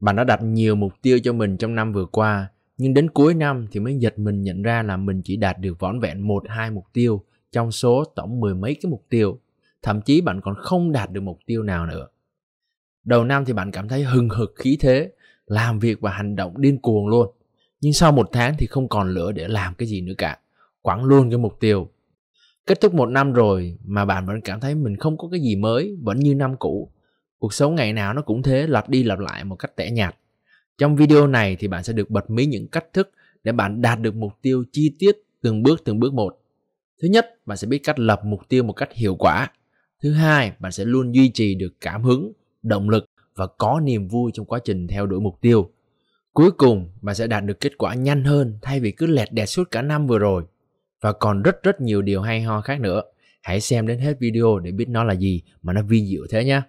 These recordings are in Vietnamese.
bạn đã đặt nhiều mục tiêu cho mình trong năm vừa qua, nhưng đến cuối năm thì mới giật mình nhận ra là mình chỉ đạt được vỏn vẹn một hai mục tiêu trong số tổng mười mấy cái mục tiêu. Thậm chí bạn còn không đạt được mục tiêu nào nữa. Đầu năm thì bạn cảm thấy hừng hực khí thế, làm việc và hành động điên cuồng luôn. Nhưng sau một tháng thì không còn lửa để làm cái gì nữa cả. Quẳng luôn cái mục tiêu. Kết thúc một năm rồi mà bạn vẫn cảm thấy mình không có cái gì mới, vẫn như năm cũ. Cuộc sống ngày nào nó cũng thế lặp đi lặp lại một cách tẻ nhạt. Trong video này thì bạn sẽ được bật mí những cách thức để bạn đạt được mục tiêu chi tiết từng bước từng bước một. Thứ nhất, bạn sẽ biết cách lập mục tiêu một cách hiệu quả. Thứ hai, bạn sẽ luôn duy trì được cảm hứng, động lực và có niềm vui trong quá trình theo đuổi mục tiêu. Cuối cùng, bạn sẽ đạt được kết quả nhanh hơn thay vì cứ lẹt đẹt suốt cả năm vừa rồi. Và còn rất rất nhiều điều hay ho khác nữa. Hãy xem đến hết video để biết nó là gì mà nó vi diệu thế nhé.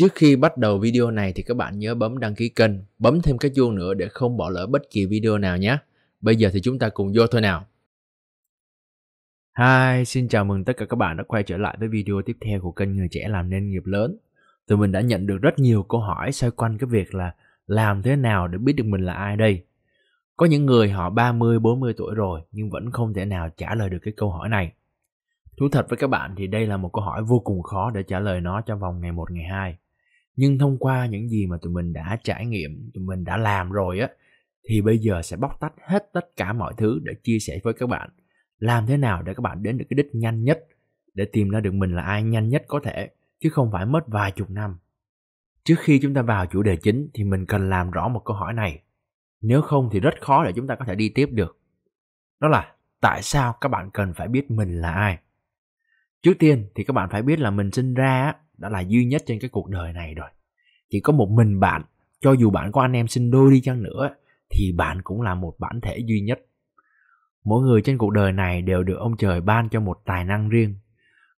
Trước khi bắt đầu video này thì các bạn nhớ bấm đăng ký kênh, bấm thêm cái chuông nữa để không bỏ lỡ bất kỳ video nào nhé. Bây giờ thì chúng ta cùng vô thôi nào. Hi, xin chào mừng tất cả các bạn đã quay trở lại với video tiếp theo của kênh Người Trẻ Làm Nên Nghiệp Lớn. Tụi mình đã nhận được rất nhiều câu hỏi xoay quanh cái việc là làm thế nào để biết được mình là ai đây. Có những người họ 30, 40 tuổi rồi nhưng vẫn không thể nào trả lời được cái câu hỏi này. Thú thật với các bạn thì đây là một câu hỏi vô cùng khó để trả lời nó trong vòng ngày 1, ngày 2 nhưng thông qua những gì mà tụi mình đã trải nghiệm tụi mình đã làm rồi á thì bây giờ sẽ bóc tách hết tất cả mọi thứ để chia sẻ với các bạn làm thế nào để các bạn đến được cái đích nhanh nhất để tìm ra được mình là ai nhanh nhất có thể chứ không phải mất vài chục năm trước khi chúng ta vào chủ đề chính thì mình cần làm rõ một câu hỏi này nếu không thì rất khó để chúng ta có thể đi tiếp được đó là tại sao các bạn cần phải biết mình là ai trước tiên thì các bạn phải biết là mình sinh ra đã là duy nhất trên cái cuộc đời này rồi chỉ có một mình bạn cho dù bạn có anh em sinh đôi đi chăng nữa thì bạn cũng là một bản thể duy nhất mỗi người trên cuộc đời này đều được ông trời ban cho một tài năng riêng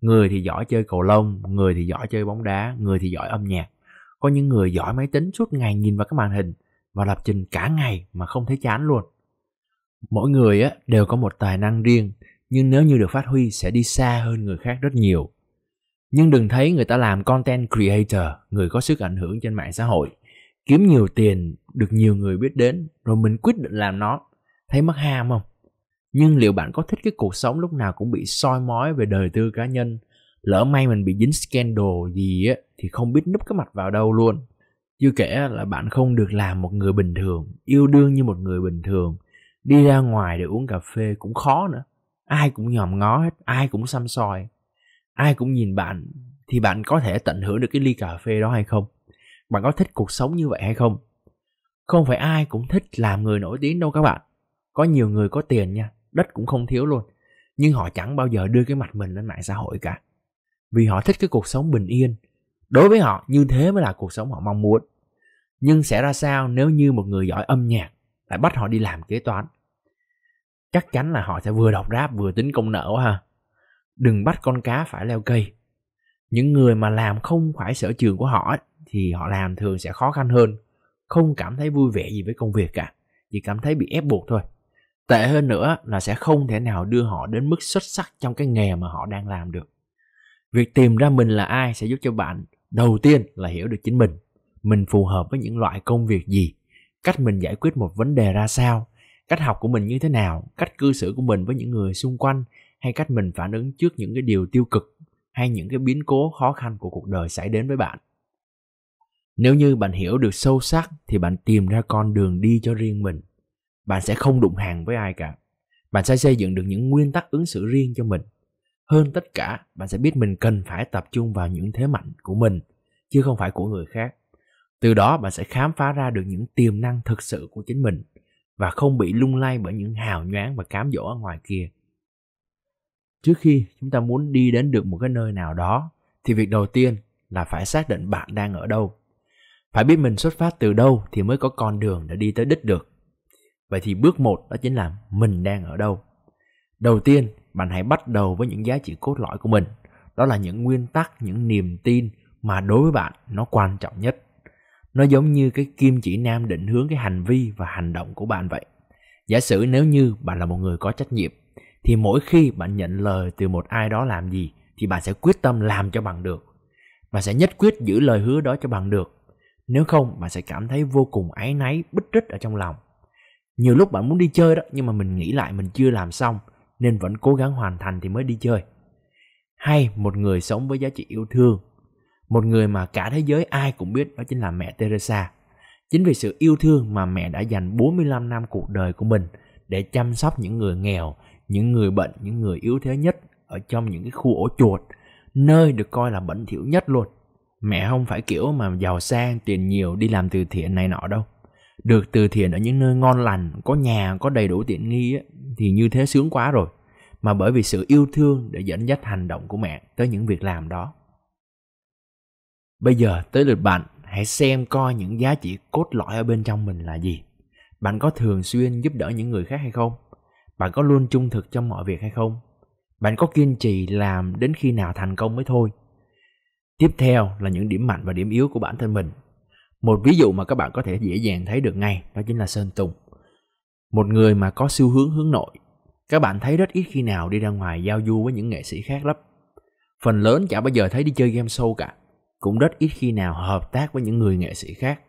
người thì giỏi chơi cầu lông người thì giỏi chơi bóng đá người thì giỏi âm nhạc có những người giỏi máy tính suốt ngày nhìn vào các màn hình và lập trình cả ngày mà không thấy chán luôn mỗi người á đều có một tài năng riêng nhưng nếu như được phát huy sẽ đi xa hơn người khác rất nhiều nhưng đừng thấy người ta làm content creator người có sức ảnh hưởng trên mạng xã hội kiếm nhiều tiền được nhiều người biết đến rồi mình quyết định làm nó thấy mất ham không nhưng liệu bạn có thích cái cuộc sống lúc nào cũng bị soi mói về đời tư cá nhân lỡ may mình bị dính scandal gì á thì không biết núp cái mặt vào đâu luôn chưa kể là bạn không được làm một người bình thường yêu đương như một người bình thường đi ra ngoài để uống cà phê cũng khó nữa ai cũng nhòm ngó hết ai cũng xăm soi ai cũng nhìn bạn thì bạn có thể tận hưởng được cái ly cà phê đó hay không bạn có thích cuộc sống như vậy hay không không phải ai cũng thích làm người nổi tiếng đâu các bạn có nhiều người có tiền nha đất cũng không thiếu luôn nhưng họ chẳng bao giờ đưa cái mặt mình lên mạng xã hội cả vì họ thích cái cuộc sống bình yên đối với họ như thế mới là cuộc sống họ mong muốn nhưng sẽ ra sao nếu như một người giỏi âm nhạc lại bắt họ đi làm kế toán chắc chắn là họ sẽ vừa đọc rap vừa tính công nợ quá ha đừng bắt con cá phải leo cây những người mà làm không phải sở trường của họ thì họ làm thường sẽ khó khăn hơn không cảm thấy vui vẻ gì với công việc cả chỉ cảm thấy bị ép buộc thôi tệ hơn nữa là sẽ không thể nào đưa họ đến mức xuất sắc trong cái nghề mà họ đang làm được việc tìm ra mình là ai sẽ giúp cho bạn đầu tiên là hiểu được chính mình mình phù hợp với những loại công việc gì cách mình giải quyết một vấn đề ra sao cách học của mình như thế nào cách cư xử của mình với những người xung quanh hay cách mình phản ứng trước những cái điều tiêu cực hay những cái biến cố khó khăn của cuộc đời xảy đến với bạn nếu như bạn hiểu được sâu sắc thì bạn tìm ra con đường đi cho riêng mình bạn sẽ không đụng hàng với ai cả bạn sẽ xây dựng được những nguyên tắc ứng xử riêng cho mình hơn tất cả bạn sẽ biết mình cần phải tập trung vào những thế mạnh của mình chứ không phải của người khác từ đó bạn sẽ khám phá ra được những tiềm năng thực sự của chính mình và không bị lung lay bởi những hào nhoáng và cám dỗ ở ngoài kia trước khi chúng ta muốn đi đến được một cái nơi nào đó thì việc đầu tiên là phải xác định bạn đang ở đâu phải biết mình xuất phát từ đâu thì mới có con đường để đi tới đích được vậy thì bước một đó chính là mình đang ở đâu đầu tiên bạn hãy bắt đầu với những giá trị cốt lõi của mình đó là những nguyên tắc những niềm tin mà đối với bạn nó quan trọng nhất nó giống như cái kim chỉ nam định hướng cái hành vi và hành động của bạn vậy giả sử nếu như bạn là một người có trách nhiệm thì mỗi khi bạn nhận lời từ một ai đó làm gì thì bạn sẽ quyết tâm làm cho bằng được bạn sẽ nhất quyết giữ lời hứa đó cho bằng được nếu không bạn sẽ cảm thấy vô cùng áy náy bứt rứt ở trong lòng nhiều lúc bạn muốn đi chơi đó nhưng mà mình nghĩ lại mình chưa làm xong nên vẫn cố gắng hoàn thành thì mới đi chơi hay một người sống với giá trị yêu thương một người mà cả thế giới ai cũng biết đó chính là mẹ Teresa. Chính vì sự yêu thương mà mẹ đã dành 45 năm cuộc đời của mình để chăm sóc những người nghèo, những người bệnh, những người yếu thế nhất ở trong những cái khu ổ chuột, nơi được coi là bẩn thỉu nhất luôn. Mẹ không phải kiểu mà giàu sang, tiền nhiều đi làm từ thiện này nọ đâu. Được từ thiện ở những nơi ngon lành, có nhà, có đầy đủ tiện nghi ấy, thì như thế sướng quá rồi. Mà bởi vì sự yêu thương để dẫn dắt hành động của mẹ tới những việc làm đó. Bây giờ tới lượt bạn, hãy xem coi những giá trị cốt lõi ở bên trong mình là gì. Bạn có thường xuyên giúp đỡ những người khác hay không? bạn có luôn trung thực trong mọi việc hay không bạn có kiên trì làm đến khi nào thành công mới thôi tiếp theo là những điểm mạnh và điểm yếu của bản thân mình một ví dụ mà các bạn có thể dễ dàng thấy được ngay đó chính là sơn tùng một người mà có xu hướng hướng nội các bạn thấy rất ít khi nào đi ra ngoài giao du với những nghệ sĩ khác lắm phần lớn chả bao giờ thấy đi chơi game show cả cũng rất ít khi nào hợp tác với những người nghệ sĩ khác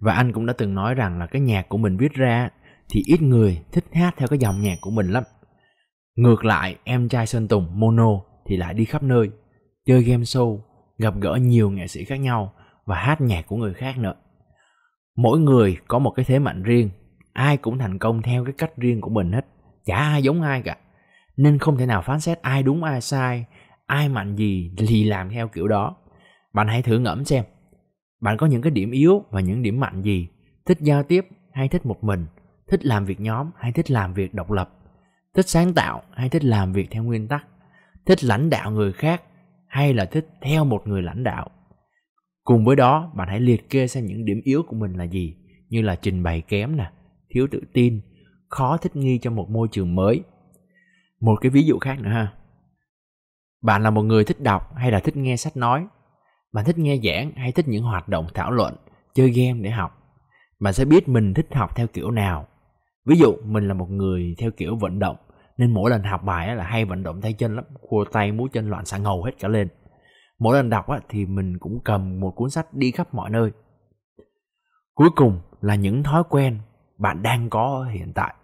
và anh cũng đã từng nói rằng là cái nhạc của mình viết ra thì ít người thích hát theo cái dòng nhạc của mình lắm. Ngược lại, em trai Sơn Tùng, Mono thì lại đi khắp nơi, chơi game show, gặp gỡ nhiều nghệ sĩ khác nhau và hát nhạc của người khác nữa. Mỗi người có một cái thế mạnh riêng, ai cũng thành công theo cái cách riêng của mình hết, chả ai giống ai cả. Nên không thể nào phán xét ai đúng ai sai, ai mạnh gì thì làm theo kiểu đó. Bạn hãy thử ngẫm xem, bạn có những cái điểm yếu và những điểm mạnh gì, thích giao tiếp hay thích một mình, thích làm việc nhóm hay thích làm việc độc lập thích sáng tạo hay thích làm việc theo nguyên tắc thích lãnh đạo người khác hay là thích theo một người lãnh đạo cùng với đó bạn hãy liệt kê xem những điểm yếu của mình là gì như là trình bày kém nè thiếu tự tin khó thích nghi trong một môi trường mới một cái ví dụ khác nữa ha bạn là một người thích đọc hay là thích nghe sách nói bạn thích nghe giảng hay thích những hoạt động thảo luận chơi game để học bạn sẽ biết mình thích học theo kiểu nào ví dụ mình là một người theo kiểu vận động nên mỗi lần học bài là hay vận động tay chân lắm khua tay múa chân loạn xạ ngầu hết cả lên mỗi lần đọc thì mình cũng cầm một cuốn sách đi khắp mọi nơi cuối cùng là những thói quen bạn đang có hiện tại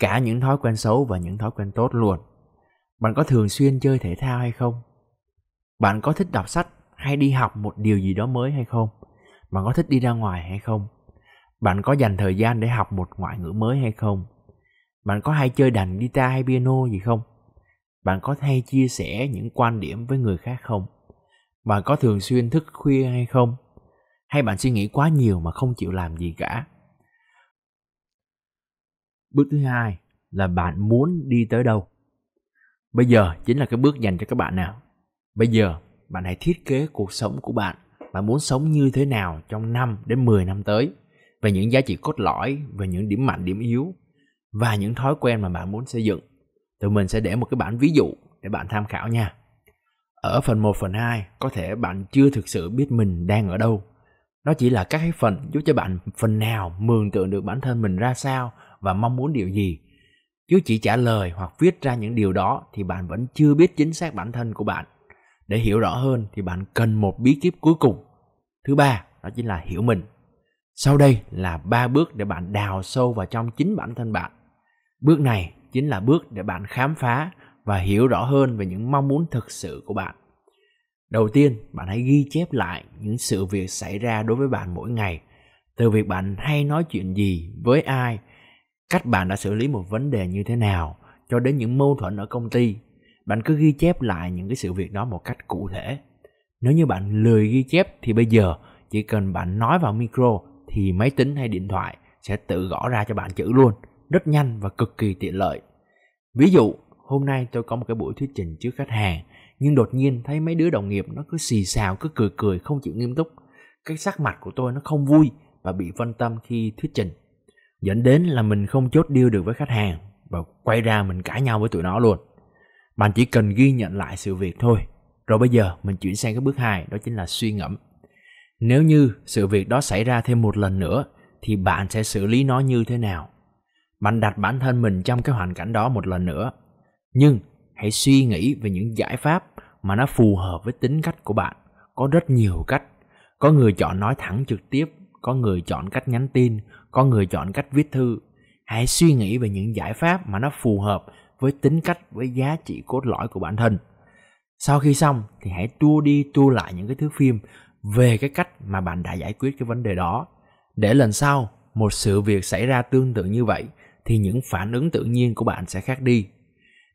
cả những thói quen xấu và những thói quen tốt luôn bạn có thường xuyên chơi thể thao hay không bạn có thích đọc sách hay đi học một điều gì đó mới hay không bạn có thích đi ra ngoài hay không bạn có dành thời gian để học một ngoại ngữ mới hay không? Bạn có hay chơi đàn guitar hay piano gì không? Bạn có hay chia sẻ những quan điểm với người khác không? Bạn có thường xuyên thức khuya hay không? Hay bạn suy nghĩ quá nhiều mà không chịu làm gì cả? Bước thứ hai là bạn muốn đi tới đâu? Bây giờ chính là cái bước dành cho các bạn nào. Bây giờ bạn hãy thiết kế cuộc sống của bạn. Bạn muốn sống như thế nào trong 5 đến 10 năm tới? về những giá trị cốt lõi, về những điểm mạnh, điểm yếu và những thói quen mà bạn muốn xây dựng. Tụi mình sẽ để một cái bản ví dụ để bạn tham khảo nha. Ở phần 1, phần 2, có thể bạn chưa thực sự biết mình đang ở đâu. Nó chỉ là các cái phần giúp cho bạn phần nào mường tượng được bản thân mình ra sao và mong muốn điều gì. Chứ chỉ trả lời hoặc viết ra những điều đó thì bạn vẫn chưa biết chính xác bản thân của bạn. Để hiểu rõ hơn thì bạn cần một bí kíp cuối cùng. Thứ ba, đó chính là hiểu mình sau đây là ba bước để bạn đào sâu vào trong chính bản thân bạn. Bước này chính là bước để bạn khám phá và hiểu rõ hơn về những mong muốn thực sự của bạn. Đầu tiên, bạn hãy ghi chép lại những sự việc xảy ra đối với bạn mỗi ngày, từ việc bạn hay nói chuyện gì với ai, cách bạn đã xử lý một vấn đề như thế nào cho đến những mâu thuẫn ở công ty. Bạn cứ ghi chép lại những cái sự việc đó một cách cụ thể. Nếu như bạn lười ghi chép thì bây giờ chỉ cần bạn nói vào micro thì máy tính hay điện thoại sẽ tự gõ ra cho bạn chữ luôn, rất nhanh và cực kỳ tiện lợi. Ví dụ, hôm nay tôi có một cái buổi thuyết trình trước khách hàng, nhưng đột nhiên thấy mấy đứa đồng nghiệp nó cứ xì xào, cứ cười cười không chịu nghiêm túc. Cái sắc mặt của tôi nó không vui và bị phân tâm khi thuyết trình. Dẫn đến là mình không chốt deal được với khách hàng và quay ra mình cãi nhau với tụi nó luôn. Bạn chỉ cần ghi nhận lại sự việc thôi. Rồi bây giờ mình chuyển sang cái bước 2 đó chính là suy ngẫm nếu như sự việc đó xảy ra thêm một lần nữa thì bạn sẽ xử lý nó như thế nào? Bạn đặt bản thân mình trong cái hoàn cảnh đó một lần nữa. Nhưng hãy suy nghĩ về những giải pháp mà nó phù hợp với tính cách của bạn. Có rất nhiều cách. Có người chọn nói thẳng trực tiếp, có người chọn cách nhắn tin, có người chọn cách viết thư. Hãy suy nghĩ về những giải pháp mà nó phù hợp với tính cách, với giá trị cốt lõi của bản thân. Sau khi xong thì hãy tua đi tua lại những cái thứ phim về cái cách mà bạn đã giải quyết cái vấn đề đó để lần sau một sự việc xảy ra tương tự như vậy thì những phản ứng tự nhiên của bạn sẽ khác đi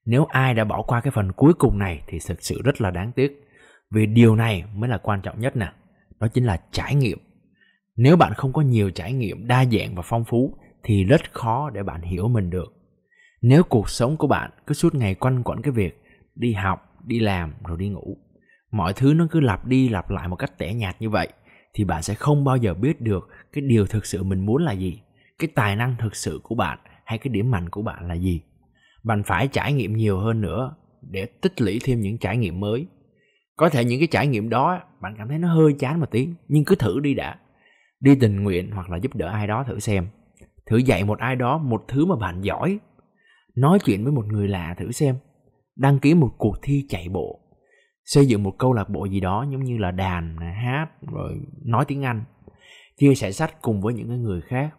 nếu ai đã bỏ qua cái phần cuối cùng này thì thực sự rất là đáng tiếc vì điều này mới là quan trọng nhất nè đó chính là trải nghiệm nếu bạn không có nhiều trải nghiệm đa dạng và phong phú thì rất khó để bạn hiểu mình được nếu cuộc sống của bạn cứ suốt ngày quanh quẩn cái việc đi học đi làm rồi đi ngủ mọi thứ nó cứ lặp đi lặp lại một cách tẻ nhạt như vậy thì bạn sẽ không bao giờ biết được cái điều thực sự mình muốn là gì cái tài năng thực sự của bạn hay cái điểm mạnh của bạn là gì bạn phải trải nghiệm nhiều hơn nữa để tích lũy thêm những trải nghiệm mới có thể những cái trải nghiệm đó bạn cảm thấy nó hơi chán một tí nhưng cứ thử đi đã đi tình nguyện hoặc là giúp đỡ ai đó thử xem thử dạy một ai đó một thứ mà bạn giỏi nói chuyện với một người lạ thử xem đăng ký một cuộc thi chạy bộ xây dựng một câu lạc bộ gì đó giống như là đàn hát rồi nói tiếng anh chia sẻ sách cùng với những người khác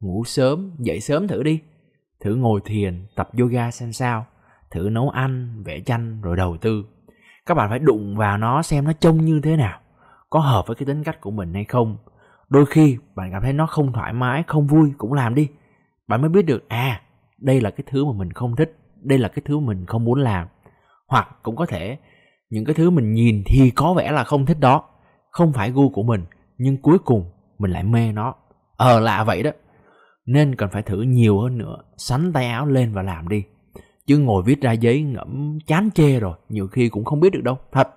ngủ sớm dậy sớm thử đi thử ngồi thiền tập yoga xem sao thử nấu ăn vẽ tranh rồi đầu tư các bạn phải đụng vào nó xem nó trông như thế nào có hợp với cái tính cách của mình hay không đôi khi bạn cảm thấy nó không thoải mái không vui cũng làm đi bạn mới biết được à đây là cái thứ mà mình không thích đây là cái thứ mình không muốn làm hoặc cũng có thể những cái thứ mình nhìn thì có vẻ là không thích đó không phải gu của mình nhưng cuối cùng mình lại mê nó ờ lạ vậy đó nên cần phải thử nhiều hơn nữa sắn tay áo lên và làm đi chứ ngồi viết ra giấy ngẫm chán chê rồi nhiều khi cũng không biết được đâu thật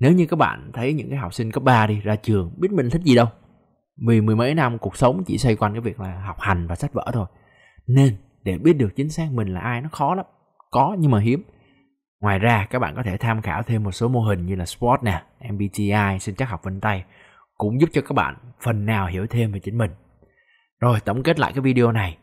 nếu như các bạn thấy những cái học sinh cấp 3 đi ra trường biết mình thích gì đâu vì mười mấy năm cuộc sống chỉ xoay quanh cái việc là học hành và sách vở thôi nên để biết được chính xác mình là ai nó khó lắm có nhưng mà hiếm Ngoài ra các bạn có thể tham khảo thêm một số mô hình như là SWOT nè, MBTI, sinh chắc học vân tay cũng giúp cho các bạn phần nào hiểu thêm về chính mình. Rồi tổng kết lại cái video này,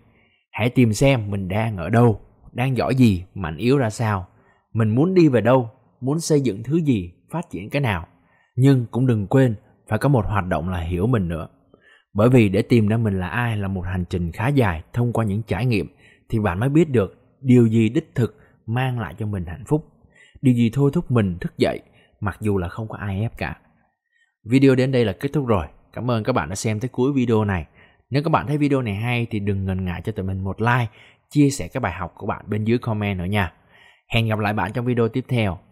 hãy tìm xem mình đang ở đâu, đang giỏi gì, mạnh yếu ra sao, mình muốn đi về đâu, muốn xây dựng thứ gì, phát triển cái nào. Nhưng cũng đừng quên phải có một hoạt động là hiểu mình nữa. Bởi vì để tìm ra mình là ai là một hành trình khá dài thông qua những trải nghiệm thì bạn mới biết được điều gì đích thực mang lại cho mình hạnh phúc. Điều gì thôi thúc mình thức dậy, mặc dù là không có ai ép cả. Video đến đây là kết thúc rồi. Cảm ơn các bạn đã xem tới cuối video này. Nếu các bạn thấy video này hay thì đừng ngần ngại cho tụi mình một like, chia sẻ các bài học của bạn bên dưới comment nữa nha. Hẹn gặp lại bạn trong video tiếp theo.